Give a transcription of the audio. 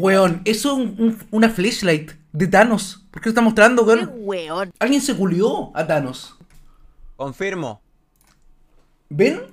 Weón, eso es una flashlight de Thanos. ¿Por qué lo está mostrando, weón? Alguien se culió a Thanos. Confirmo. ¿Ven?